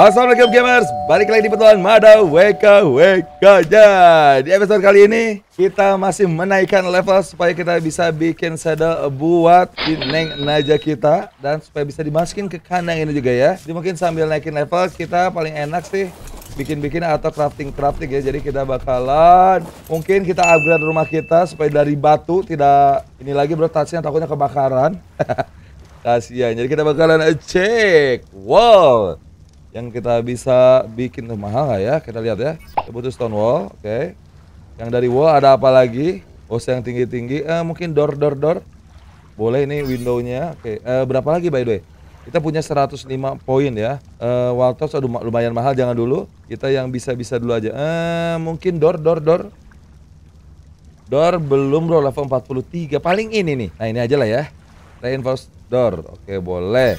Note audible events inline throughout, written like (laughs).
Assalamualaikum gamers, balik lagi di petualang Mada WK WK ya. Di episode kali ini kita masih menaikkan level supaya kita bisa bikin saddle buat Neng Naja kita dan supaya bisa dimasukin ke kandang ini juga ya. Jadi mungkin sambil naikin level kita paling enak sih bikin-bikin atau crafting-crafting ya. Jadi kita bakalan mungkin kita upgrade rumah kita supaya dari batu tidak ini lagi bro tasnya takutnya kebakaran. (laughs) Kasihan. Jadi kita bakalan cek wall yang kita bisa bikin tuh mahal nggak ya? Kita lihat ya. Kita butuh stone wall, oke. Okay. Yang dari wall ada apa lagi? Oh, yang tinggi-tinggi. Eh, mungkin door door door. Boleh ini windownya. Oke. Okay. Eh, berapa lagi by the way? Kita punya 105 poin ya. Eh, wall aduh lumayan mahal jangan dulu. Kita yang bisa-bisa dulu aja. Eh, mungkin door door door. Door belum bro level 43. Paling ini nih. Nah, ini aja lah ya. Reinforce door. Oke, okay, boleh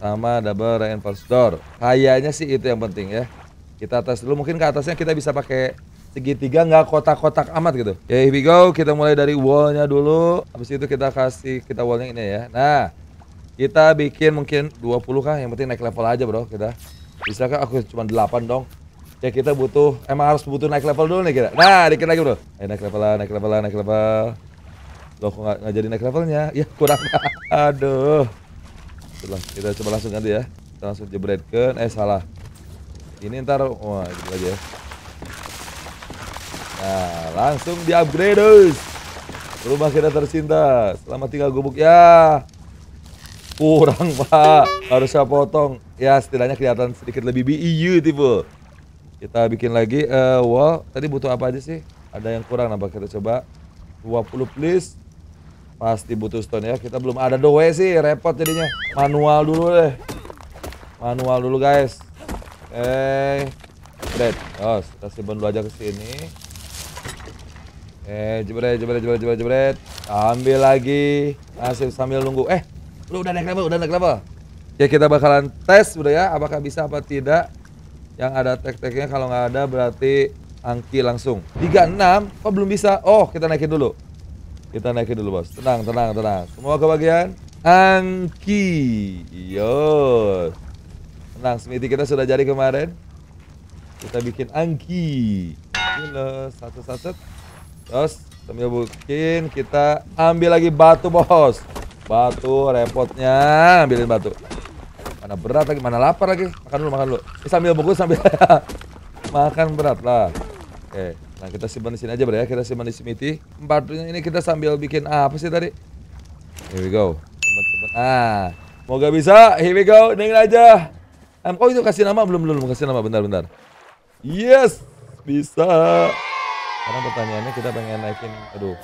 sama double reinforced door. Kayaknya sih itu yang penting ya. Kita tes dulu mungkin ke atasnya kita bisa pakai segitiga nggak kotak-kotak amat gitu. Ya here we go, kita mulai dari wallnya dulu. Habis itu kita kasih kita wallnya ini ya. Nah, kita bikin mungkin 20 kah, yang penting naik level aja bro kita. Bisa kah aku cuma 8 dong. Ya kita butuh, emang harus butuh naik level dulu nih kita. Nah, dikit lagi bro. Ayo eh, naik level lah, naik level lah, naik level. Loh kok nggak jadi naik levelnya? Ya kurang. (laughs) Aduh kita coba langsung aja ya kita langsung jebretkan eh salah ini ntar wah itu aja ya. nah langsung di upgrade terus rumah kita tersinta selamat tinggal gubuk ya kurang pak harus saya potong ya setidaknya kelihatan sedikit lebih biu e tipe kita bikin lagi uh, wall tadi butuh apa aja sih ada yang kurang nampak kita coba 20 please Pasti butuh stone ya. Kita belum ada doe sih, repot jadinya. Manual dulu deh. Manual dulu guys. eh Okay. Jebret. Oh, kita simpan dulu aja ke sini. eh okay, jebret, jebret, jebret, jebret, jebret. Ambil lagi. Masih sambil nunggu. Eh, lu udah naik level, udah naik level. Ya kita bakalan tes udah ya, apakah bisa apa tidak. Yang ada tek-teknya kalau nggak ada berarti angki langsung. 36, kok belum bisa? Oh, kita naikin dulu. Kita naikin dulu bos. Tenang, tenang, tenang. Semua kebagian. Angki. Yo. Tenang, Smithy kita sudah jadi kemarin. Kita bikin angki. Gila, satu satu. Terus sambil bikin kita ambil lagi batu bos. Batu repotnya, ambilin batu. Mana berat lagi, mana lapar lagi. Makan dulu, makan dulu. sambil buku sambil (laughs) makan berat lah. Oke. Nah, kita simpan di sini aja, Bro ya. Kita simpan di Smithy. Empat ini kita sambil bikin ah, apa sih tadi? Here we go. Simpan-simpan. Ah, moga bisa. Here we go. Dengan aja. kok oh, itu kasih nama belum belum kasih nama bentar-bentar. Yes, bisa. Karena pertanyaannya kita pengen naikin, aduh,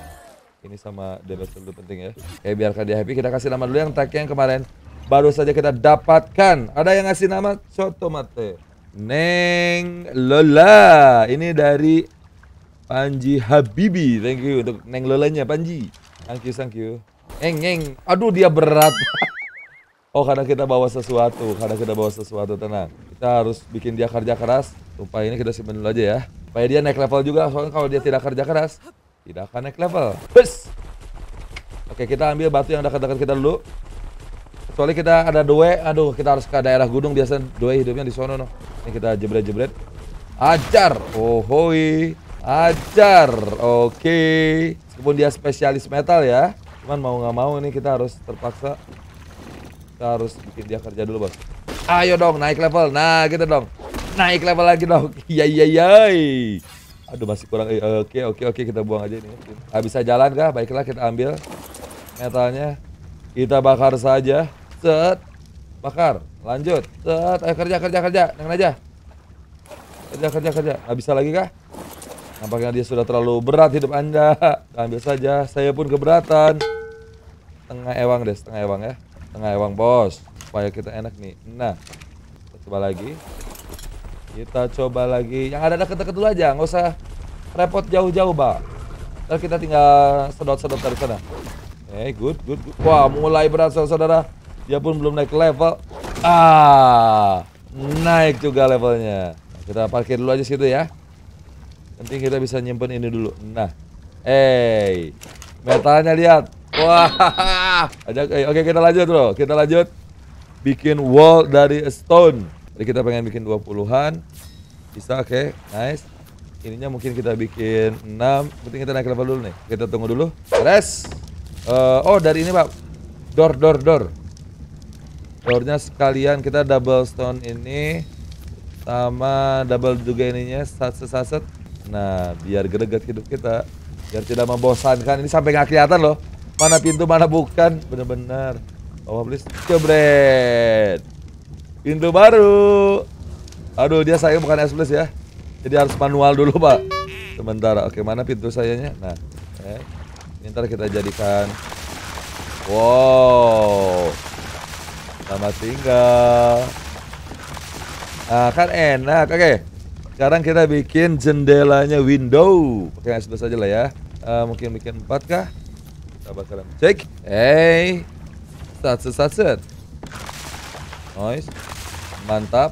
ini sama damage dulu penting ya. Kayak eh, biarkan dia happy. Kita kasih nama dulu yang tag yang kemarin baru saja kita dapatkan. Ada yang ngasih nama Soto Mate. Neng Lola. Ini dari Panji Habibi, thank you untuk Neng Lolanya Panji. Thank you, thank you. Eng, eng. Aduh, dia berat. (laughs) oh, karena kita bawa sesuatu, karena kita bawa sesuatu, tenang. Kita harus bikin dia kerja keras. Supaya ini kita simpen dulu aja ya. Supaya dia naik level juga, soalnya kalau dia tidak kerja keras, tidak akan naik level. Bus! Oke, kita ambil batu yang dekat-dekat kita dulu. Soalnya kita ada dua, aduh kita harus ke daerah gunung biasa dua hidupnya di sono. No. Ini kita jebret-jebret. Ajar! Oh, hoi. Ajar. Oke. Okay. Meskipun dia spesialis metal ya. Cuman mau nggak mau ini kita harus terpaksa kita harus bikin dia kerja dulu, Bos. Ayo dong naik level. Nah, gitu dong. Naik level lagi dong. (laughs) Iya iya iya. Aduh masih kurang. Eh, oke okay, oke okay, oke kita buang aja ini. Ah, bisa jalan kah? Baiklah kita ambil metalnya. Kita bakar saja. Set. Bakar. Lanjut. Set. Ayo kerja kerja kerja. Dengan aja. Kerja kerja kerja. Gak bisa lagi kah? Nampaknya dia sudah terlalu berat hidup Anda. Ambil saja, saya pun keberatan. Tengah ewang deh, tengah ewang ya. Tengah ewang bos, supaya kita enak nih. Nah, kita coba lagi. Kita coba lagi. Yang ada deket-deket dulu aja, nggak usah repot jauh-jauh, Pak. Ntar kita tinggal sedot-sedot dari sana. Eh, hey, good, good, good. Wah, mulai berat saudara. Dia pun belum naik level. Ah, naik juga levelnya. Kita parkir dulu aja situ ya. Nanti kita bisa nyimpen ini dulu. Nah, eh, hey, metalnya lihat. Wah, (laughs) ada. Eh, oke, kita lanjut loh. Kita lanjut. Bikin wall dari stone. Jadi kita pengen bikin 20-an. Bisa, oke. Okay. Nice. Ininya mungkin kita bikin 6. Penting kita naik level dulu nih. Kita tunggu dulu. Res. Uh, eh, oh, dari ini, Pak. Door, door, door. Doornya sekalian kita double stone ini sama double juga ininya saset saset Nah, biar greget hidup kita, biar tidak membosankan. Ini sampai nggak kelihatan loh, mana pintu mana bukan, benar bener Oh please, cebret. Pintu baru. Aduh, dia saya bukan S plus ya. Jadi harus manual dulu pak. Sementara, oke mana pintu sayanya? Nah, eh. ini ntar kita jadikan. Wow, selamat tinggal. Nah, kan enak, oke. Okay. Sekarang kita bikin jendelanya window. Pakai yang sudah saja lah ya. Uh, mungkin bikin empat kah? Kita bakalan cek. Hey, satu satu sat Nice, mantap.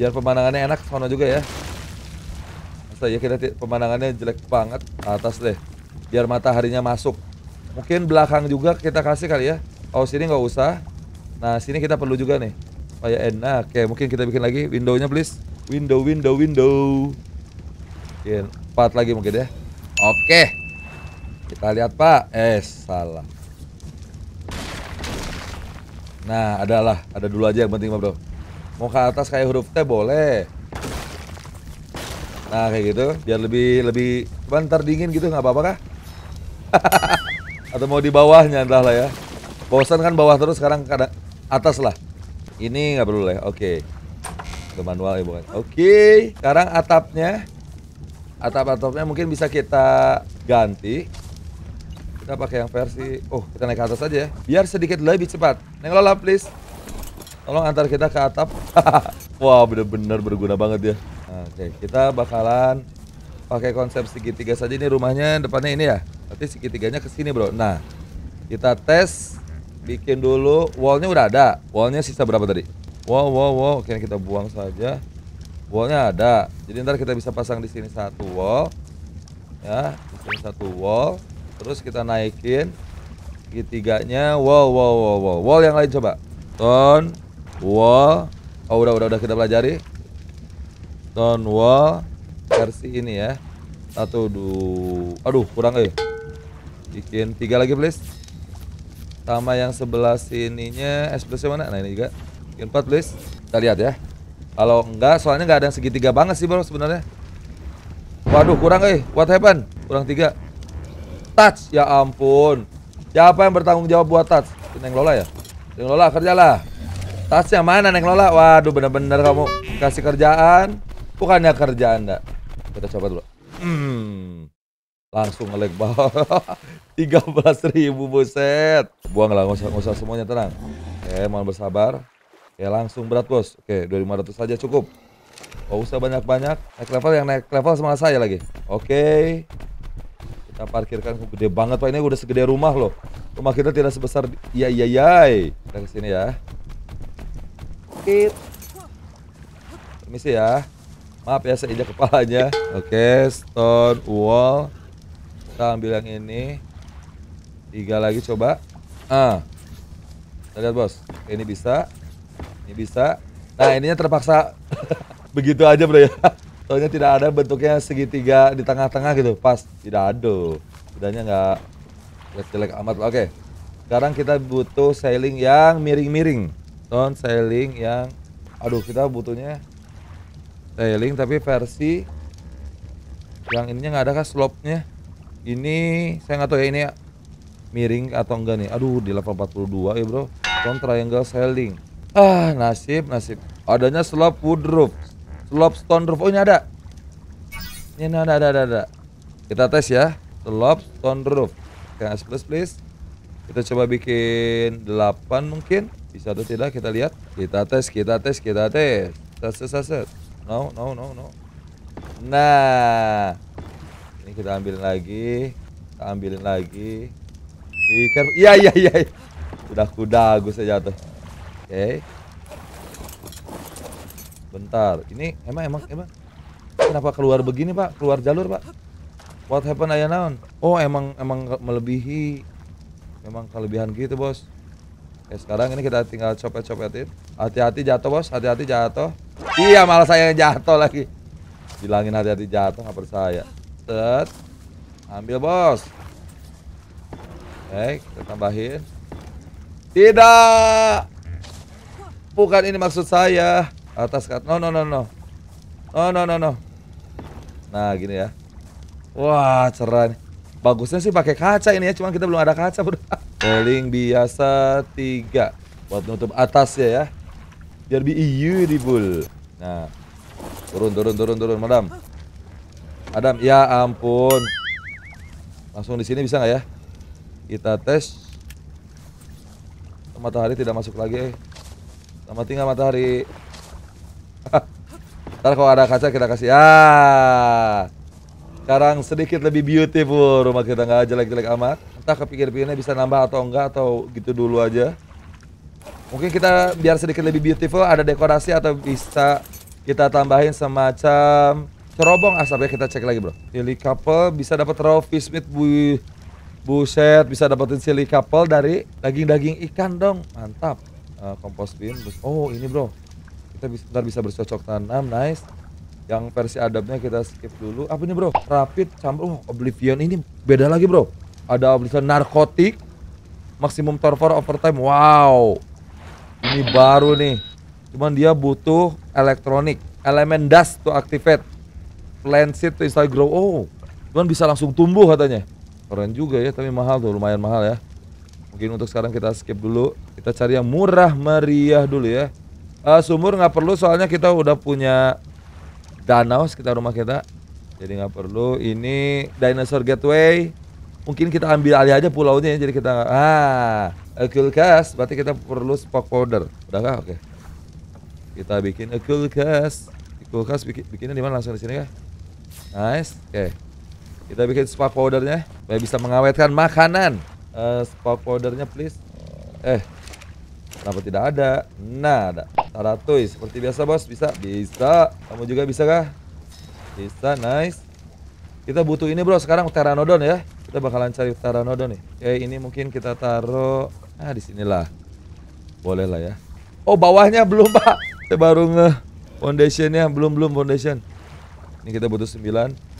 Biar pemandangannya enak sono juga ya. Masa ya kita pemandangannya jelek banget atas deh. Biar mataharinya masuk. Mungkin belakang juga kita kasih kali ya. Oh sini nggak usah. Nah sini kita perlu juga nih. Supaya enak. Oke mungkin kita bikin lagi windownya please. Window, window, window. Oke, iya, empat lagi mungkin ya. Oke. Kita lihat, Pak. Eh, salah. Nah, adalah. Ada dulu aja yang penting, Bro. Mau ke atas kayak huruf T boleh. Nah, kayak gitu. Biar lebih lebih bentar dingin gitu nggak apa-apa kah? (laughs) Atau mau di bawahnya lah ya. Bosan kan bawah terus sekarang ke atas lah. Ini nggak perlu lah. Ya. Oke. Okay. Untuk manual ya bukan. Oke, sekarang atapnya atap-atapnya mungkin bisa kita ganti. Kita pakai yang versi oh, kita naik ke atas aja ya. Biar sedikit lebih cepat. Neng Lola please. Tolong antar kita ke atap. (laughs) Wah, wow, bener-bener berguna banget ya. Oke, kita bakalan pakai konsep segitiga saja ini rumahnya depannya ini ya. Berarti segitiganya ke sini, Bro. Nah, kita tes bikin dulu wallnya udah ada. Wallnya sisa berapa tadi? Wow, wow, wow. Oke, kita buang saja. Wallnya ada. Jadi ntar kita bisa pasang di sini satu wall. Ya, di sini satu wall. Terus kita naikin ketiganya. Wow, wow, wow, wow. Wall yang lain coba. Ton, wall. Oh, udah, udah, udah kita pelajari. Ton wall versi ini ya. Satu, dua. Aduh, kurang eh. Bikin tiga lagi please. Sama yang sebelah sininya, S plusnya mana? Nah ini juga. Bikin please. Kita lihat ya. Kalau enggak, soalnya enggak ada yang segitiga banget sih bro sebenarnya. Waduh, kurang eh. What happened? Kurang tiga. Touch. Ya ampun. Siapa yang bertanggung jawab buat touch? Neng Lola ya? Neng Lola, kerjalah. Touchnya mana Neng Lola? Waduh, bener-bener kamu kasih kerjaan. Bukannya kerjaan enggak. Kita coba dulu. Hmm. Langsung ngelag bawah. (laughs) belas ribu, buset. Buang lah, nggak usah, nggak usah semuanya tenang. Oke, eh, mohon bersabar. Ya langsung berat bos. Oke, 2500 saja cukup. Oh usah banyak-banyak. Naik level yang naik level sama saya lagi. Oke. Kita parkirkan gede banget Pak. Ini udah segede rumah loh. Rumah kita tidak sebesar iya iya iya. Kita kesini ya. oke Permisi ya. Maaf ya saya injak kepalanya. Oke, stone wall. Kita ambil yang ini. Tiga lagi coba. Ah. Kita lihat bos. ini bisa. Ini bisa. Nah ininya terpaksa (laughs) begitu aja bro ya. Soalnya tidak ada bentuknya segitiga di tengah-tengah gitu. Pas. Tidak ada. Bedanya nggak jelek-jelek amat. Oke. Sekarang kita butuh sailing yang miring-miring. Ton sailing yang... Aduh kita butuhnya sailing tapi versi yang ininya nggak ada kah slope-nya? Ini saya nggak tahu ya ini miring atau enggak nih. Aduh di level 42 ya bro. Ton triangle sailing. Ah, nasib, nasib. Adanya slop wood roof. Slop stone roof. Oh, ini ada. Ini ada, ada, ada, ada. Kita tes ya. Slop stone roof. Kang plus please. Kita coba bikin 8 mungkin. Bisa atau tidak kita lihat. Kita tes, kita tes, kita tes. tes saset. No, no, no, no. Nah. Ini kita ambil lagi. Kita ambilin lagi. Iya, iya, iya. Sudah kuda gue saja jatuh. Oke. Okay. Bentar. Ini emang emang emang kenapa keluar begini, Pak? Keluar jalur, Pak? What happened ayah naon? Oh, emang emang melebihi emang kelebihan gitu, Bos. Oke, sekarang ini kita tinggal copet-copetin. Hati-hati jatuh, Bos. Hati-hati jatuh. Iya, malah saya jatuh lagi. Bilangin hati-hati jatuh, nggak percaya. Set. Ambil, Bos. Oke, kita tambahin. Tidak. Bukan ini maksud saya. Atas kat. No, no, no, no. no no, no, no. Nah, gini ya. Wah, cerah nih. Bagusnya sih pakai kaca ini ya, cuman kita belum ada kaca, Bro. (laughs) Rolling biasa tiga buat nutup atas ya. ya Biar di beautiful. Nah. Turun, turun, turun, turun, Madam. Adam, ya ampun. Langsung di sini bisa nggak ya? Kita tes. Matahari tidak masuk lagi. Sama tinggal matahari. (laughs) Ntar kalau ada kaca kita kasih. Ya, Sekarang sedikit lebih beautiful rumah kita nggak jelek-jelek amat. Entah kepikir-pikirnya bisa nambah atau enggak atau gitu dulu aja. Mungkin kita biar sedikit lebih beautiful ada dekorasi atau bisa kita tambahin semacam cerobong asapnya kita cek lagi bro. Silly couple bisa dapat raw fish meat bu buset bisa dapetin silly couple dari daging-daging ikan dong. Mantap uh, kompos bin oh ini bro kita bisa, ntar bisa bercocok tanam nice yang versi adabnya kita skip dulu apa ini bro rapid campur oh, oblivion ini beda lagi bro ada oblivion narkotik maksimum torpor overtime wow ini baru nih cuman dia butuh elektronik elemen dust to activate plant seed to install grow oh cuman bisa langsung tumbuh katanya keren juga ya tapi mahal tuh lumayan mahal ya mungkin untuk sekarang kita skip dulu kita cari yang murah meriah dulu ya. Uh, sumur nggak perlu soalnya kita udah punya danau sekitar rumah kita. Jadi nggak perlu. Ini dinosaur gateway. Mungkin kita ambil alih aja pulaunya ya. Jadi kita ah kulkas berarti kita perlu spark powder. Udah nggak? Oke. Kita bikin kulkas Culcas bikin bikinnya di mana langsung di sini ya? Nice. Oke. Okay. Kita bikin spark powdernya Biar bisa mengawetkan makanan. Uh, eh, spark powdernya please. Eh, Kenapa tidak ada? Nah, ada. Taratui. Seperti biasa, bos. Bisa? Bisa. Kamu juga bisa kah? Bisa, nice. Kita butuh ini, bro. Sekarang Pteranodon ya. Kita bakalan cari Pteranodon nih. Oke, ini mungkin kita taruh... Nah, disinilah. Boleh lah ya. Oh, bawahnya belum, Pak. Kita baru nge... Foundationnya. Belum-belum foundation. Ini kita butuh 9.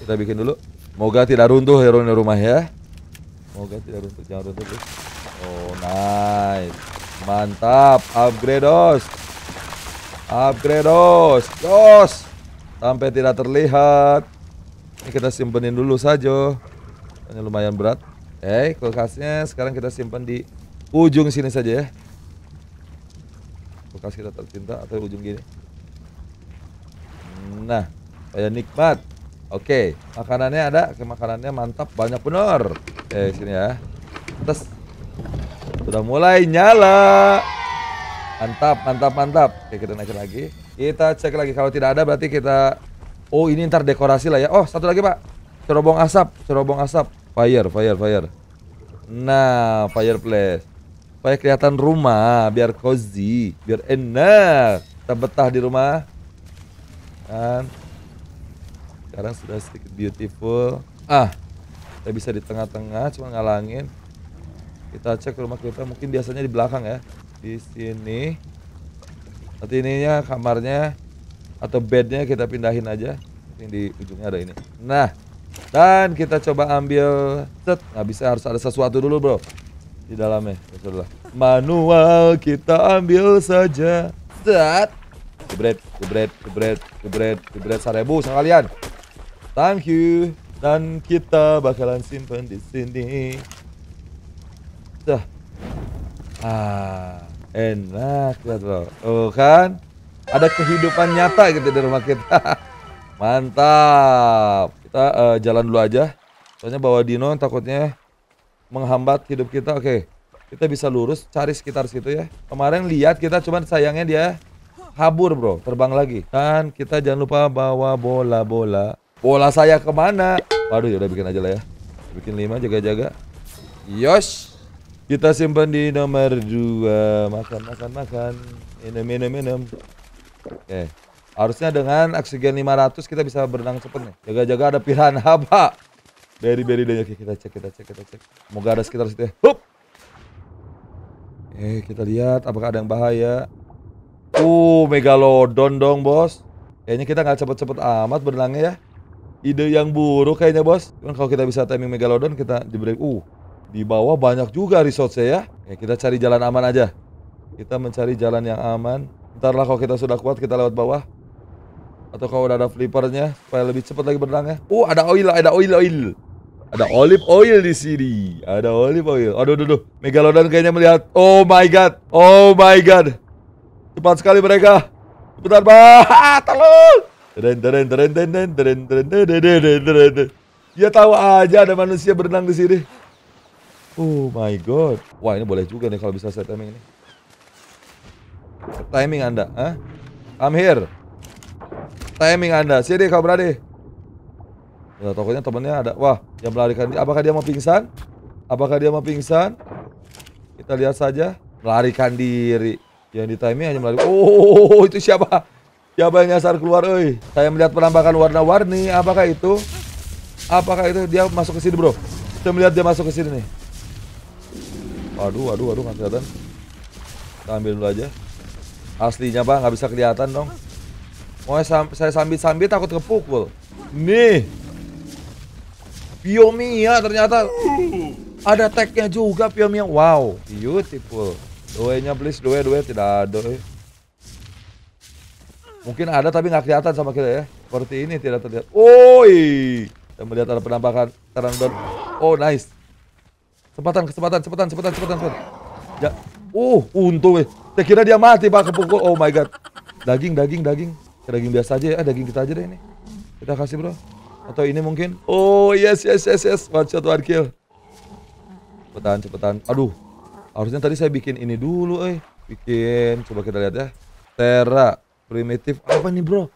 Kita bikin dulu. Moga tidak runtuh hero rumah ya. Moga tidak runtuh. Jangan runtuh, bro. Oh, nice. Mantap. upgrade dos upgrade dos dos Sampai tidak terlihat. Ini kita simpenin dulu saja. Ini lumayan berat. Eh, kulkasnya sekarang kita simpan di ujung sini saja ya. Kulkas kita tercinta atau ujung gini. Nah, kayak nikmat. Oke, makanannya ada. Oke, makanannya mantap, banyak benar eh sini ya. tes sudah mulai nyala. Mantap, mantap, mantap. Oke, kita naikin lagi. Kita cek lagi. Kalau tidak ada berarti kita... Oh, ini ntar dekorasi lah ya. Oh, satu lagi, Pak. Cerobong asap, cerobong asap. Fire, fire, fire. Nah, fireplace. Supaya kelihatan rumah, biar cozy, biar enak. Kita betah di rumah. Kan. Sekarang sudah sedikit beautiful. Ah, kita bisa di tengah-tengah, cuma ngalangin. Kita cek rumah kita mungkin biasanya di belakang ya. Di sini. Nanti ininya kamarnya atau bednya kita pindahin aja. Ini di ujungnya ada ini. Nah, dan kita coba ambil set. nggak bisa harus ada sesuatu dulu, Bro. Di dalamnya. sudah Manual kita ambil saja. Set. Jebret, jebret, jebret, jebret, jebret seribu sekalian Thank you. Dan kita bakalan simpen di sini. Dah. Ah, enak ya, Bro. Oh kan? Ada kehidupan nyata gitu di rumah kita. (laughs) Mantap. Kita uh, jalan dulu aja. Soalnya bawa Dino takutnya menghambat hidup kita. Oke. Kita bisa lurus cari sekitar situ ya. Kemarin lihat kita cuman sayangnya dia kabur bro terbang lagi dan kita jangan lupa bawa bola bola bola saya kemana waduh ya udah bikin aja lah ya bikin lima jaga-jaga yosh kita simpan di nomor dua Makan, makan, makan. Minum, minum, minum. Oke. Harusnya dengan oksigen 500 kita bisa berenang cepet nih. Jaga-jaga ada piranha, Pak. Beri-beri dan Oke, kita cek, kita cek, kita cek. Semoga ada sekitar situ ya. Hup. Eh, kita lihat apakah ada yang bahaya. Uh, megalodon dong, Bos. Kayaknya kita nggak cepet-cepet amat berenangnya ya. Ide yang buruk kayaknya, Bos. Cuman kalau kita bisa timing megalodon, kita diberi... Uh, di bawah banyak juga resort saya ya. kita cari jalan aman aja. Kita mencari jalan yang aman. Ntar lah kalau kita sudah kuat kita lewat bawah. Atau kalau udah ada flippernya supaya lebih cepat lagi berenangnya. Oh, ada oil, ada oil, oil. Ada olive oil di sini. Ada olive oil. Aduh, aduh, aduh. Megalodon kayaknya melihat. Oh my god. Oh my god. Cepat sekali mereka. Cepetan, bah. Tolong. Deren, deren, deren, deren, deren, deren, deren, deren, deren, deren. Dia tahu aja ada manusia berenang di sini. Oh my god. Wah ini boleh juga nih kalau bisa set timing ini. timing anda, ah? Huh? I'm here. Timing anda, sini kau berani. Ya, tokonya temennya ada. Wah, yang melarikan dia. Apakah dia mau pingsan? Apakah dia mau pingsan? Kita lihat saja. Melarikan diri. Yang di timing hanya melarikan. Oh, itu siapa? Siapa yang nyasar keluar, oi? Saya melihat penampakan warna-warni. Apakah itu? Apakah itu dia masuk ke sini, bro? Saya melihat dia masuk ke sini nih. Waduh, waduh, waduh, nggak kelihatan. Kita ambil dulu aja. Aslinya bang, nggak bisa kelihatan dong. Mau saya sambil-sambil takut kepukul. Nih. Piomia ternyata ada tagnya juga Piomia. Wow, beautiful. Duenya please, due, due. Tidak ada. Eh. Mungkin ada tapi nggak kelihatan sama kita ya. Seperti ini tidak terlihat. Oi. Kita melihat ada penampakan. Terang Oh, nice. Kesempatan, kesempatan, kesempatan, kesempatan, kesempatan. kesempatan. Ja uh, untung eh. Saya kira dia mati pak kepukul. Oh my god. Daging, daging, daging. Ya, daging biasa aja ya. Ah, daging kita aja deh ini. Kita kasih bro. Atau ini mungkin. Oh yes, yes, yes, yes. One shot, one kill. Cepetan, cepetan. Aduh. Harusnya tadi saya bikin ini dulu eh. Bikin. Coba kita lihat ya. Terra. Primitif. Apa nih bro?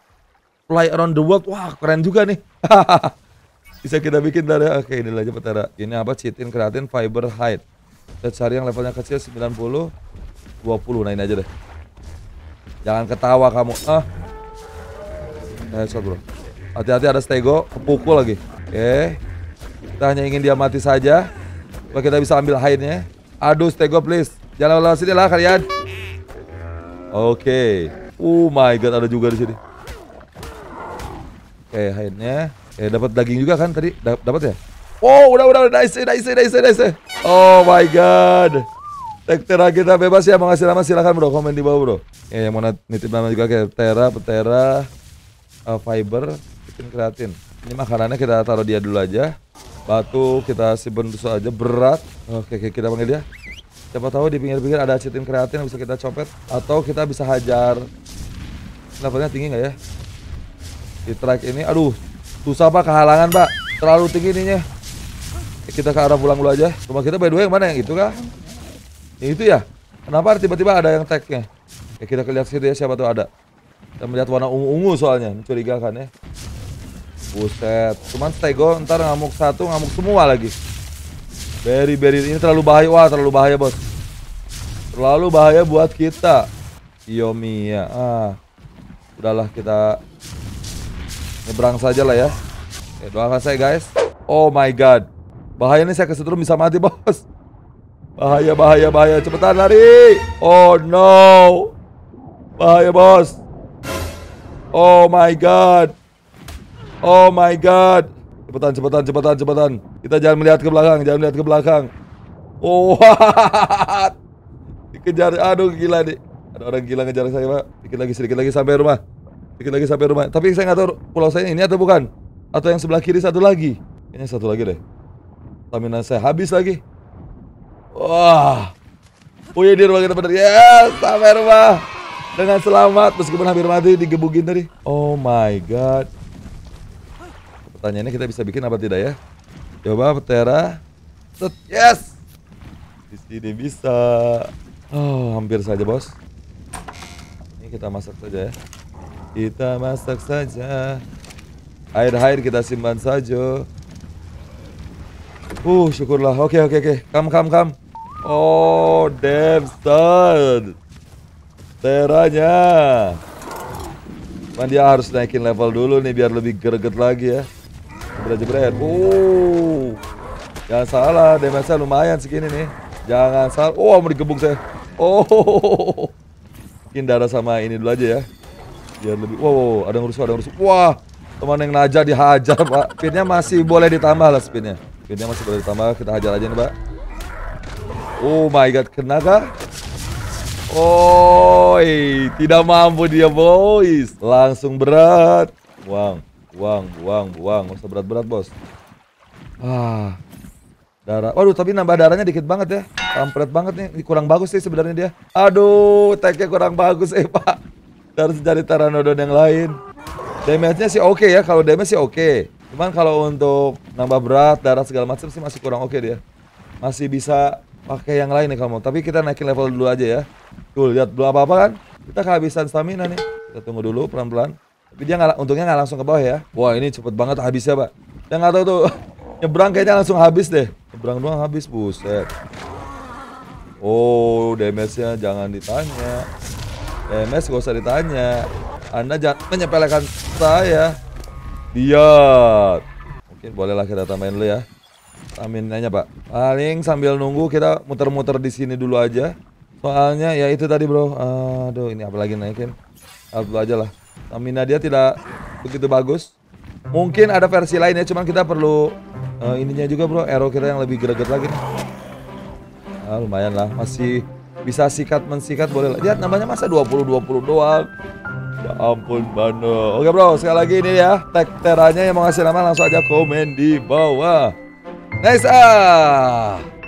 Fly around the world. Wah keren juga nih. (laughs) bisa kita bikin dari ya? oke ini aja petara ini apa citin keratin fiber height kita cari yang levelnya kecil 90 20 nah ini aja deh jangan ketawa kamu ah headshot eh, bro hati-hati ada stego kepukul lagi oke kita hanya ingin dia mati saja supaya kita bisa ambil hide-nya aduh stego please jangan lewat sini lah kalian oke okay. oh my god ada juga di sini oke hide-nya Eh dapat daging juga kan tadi? Dapat ya? oh udah udah udah nice, nice, nice, nice. Oh my god. Tektera kita bebas ya mau ngasih nama silahkan bro komen di bawah bro. Ya yang mau nitip nama juga kayak Tera, Petera, uh, Fiber, bikin kreatin. Ini makanannya kita taruh dia dulu aja. Batu kita simpen dulu aja berat. Oke, oke kita panggil dia. Siapa tahu di pinggir-pinggir ada acetin kreatin yang bisa kita copet atau kita bisa hajar. Levelnya tinggi nggak ya? Di track ini, aduh Susah pak kehalangan pak Terlalu tinggi ininya ya, Kita ke arah pulang dulu aja Rumah kita by the way yang mana yang itu kah? Yang itu ya? Kenapa tiba-tiba ada yang tagnya? Ya kita lihat situ ya siapa tuh ada Kita melihat warna ungu-ungu soalnya Mencurigakan ya Buset Cuman stego ntar ngamuk satu ngamuk semua lagi Berry berry ini terlalu bahaya Wah terlalu bahaya bos Terlalu bahaya buat kita Yomia iya, ah. Udahlah kita Nyebrang saja lah ya. Oke, doakan saya guys. Oh my god. Bahaya nih saya kesetrum bisa mati (laughs) bos. Bahaya, bahaya, bahaya. Cepetan lari. Oh no. Bahaya bos. Oh my god. Oh my god. Cepetan, cepetan, cepetan, cepetan. Kita jangan melihat ke belakang, jangan melihat ke belakang. Oh, (laughs) Dikejar, aduh gila nih. Ada orang gila ngejar saya, Pak. lagi, sedikit lagi sampai rumah. Dikit lagi sampai rumah. Tapi saya nggak tahu pulau saya ini atau bukan. Atau yang sebelah kiri satu lagi. Ini satu lagi deh. Stamina saya habis lagi. Wah. Oh iya di rumah kita bener. Yes, sampai rumah. Dengan selamat meskipun hampir mati digebukin tadi. Oh my god. Pertanyaannya kita bisa bikin apa tidak ya? Coba petera. Yes. Di sini bisa. Oh, hampir saja, Bos. Ini kita masak saja ya. Kita masak saja. Air-air kita simpan saja. Uh, syukurlah. Oke, okay, oke, okay, oke. Okay. Kam, kam, kam. Oh, damn stud. Teranya. man dia harus naikin level dulu nih biar lebih greget lagi ya. Jebret-jebret. Uh. Jangan salah, damage lumayan segini nih. Jangan salah. Oh, mau digebuk saya. Oh. Mungkin darah sama ini dulu aja ya biar lebih. Wow, wow, ada yang rusuh, ada yang rusuh. Wah, teman yang naja dihajar, Pak. Pinnya masih boleh ditambah lah spinnya. Pinnya masih boleh ditambah, kita hajar aja nih, Pak. Oh my god, kena kah? Oi, tidak mampu dia, boys. Langsung berat. Buang, buang, buang, buang. usah berat-berat, Bos. Ah. Darah. Waduh, tapi nambah darahnya dikit banget ya. Kampret banget nih. Kurang bagus sih sebenarnya dia. Aduh, tagnya kurang bagus eh, Pak harus cari taranodon yang lain. Damage-nya sih oke okay ya, kalau damage sih oke. Okay. Cuman kalau untuk nambah berat, darah segala macam sih masih kurang oke okay dia. Masih bisa pakai yang lain nih kalau mau. Tapi kita naikin level dulu aja ya. Tuh, lihat belum apa-apa kan? Kita kehabisan stamina nih. Kita tunggu dulu pelan-pelan. Tapi dia gak, untungnya nggak langsung ke bawah ya. Wah, ini cepet banget habisnya, Pak. Yang nggak tahu tuh, (laughs) nyebrang kayaknya langsung habis deh. Nyebrang doang habis, buset. Oh, damage-nya jangan ditanya. Eh, MS gak usah ditanya Anda jangan menyepelekan saya Diat Mungkin bolehlah kita tambahin dulu ya Amin, nanya pak Paling sambil nunggu kita muter-muter di sini dulu aja Soalnya ya itu tadi bro Aduh ini apa lagi naikin Aduh aja lah Stamina dia tidak begitu bagus Mungkin ada versi lain ya Cuman kita perlu uh, ininya juga bro Arrow kita yang lebih greget lagi nah, Lumayan lah Masih bisa sikat mensikat boleh Lihat namanya masa 20-20 doang. Ya ampun Bano. Oke bro, sekali lagi ini ya. Tag teranya yang mau ngasih nama langsung aja komen di bawah. Nice ah.